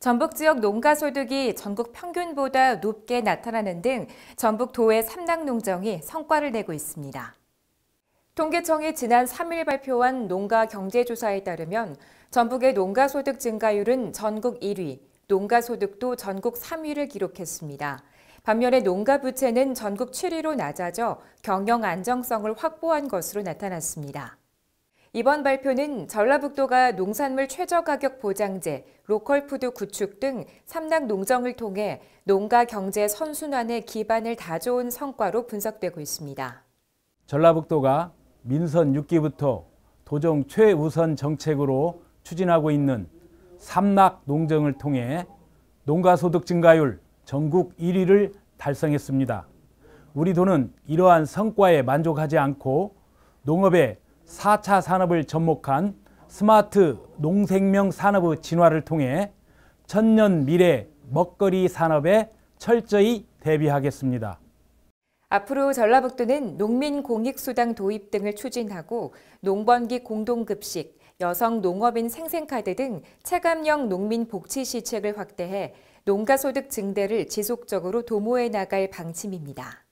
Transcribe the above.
전북 지역 농가 소득이 전국 평균보다 높게 나타나는 등 전북 도의 삼당 농정이 성과를 내고 있습니다. 통계청이 지난 3일 발표한 농가 경제조사에 따르면 전북의 농가 소득 증가율은 전국 1위, 농가 소득도 전국 3위를 기록했습니다. 반면에 농가 부채는 전국 7위로 낮아져 경영 안정성을 확보한 것으로 나타났습니다. 이번 발표는 전라북도가 농산물 최저가격 보장제, 로컬푸드 구축 등 삼당 농정을 통해 농가 경제 선순환의 기반을 다져온 성과로 분석되고 있습니다. 전라북도가 민선 6기부터 도정 최우선 정책으로 추진하고 있는 삼락 농정을 통해 농가 소득 증가율 전국 1위를 달성했습니다. 우리 도는 이러한 성과에 만족하지 않고 농업의 4차 산업을 접목한 스마트 농생명 산업의 진화를 통해 천년 미래 먹거리 산업에 철저히 대비하겠습니다. 앞으로 전라북도는 농민 공익수당 도입 등을 추진하고 농번기 공동급식, 여성 농업인 생생카드 등 체감형 농민 복지 시책을 확대해 농가소득 증대를 지속적으로 도모해 나갈 방침입니다.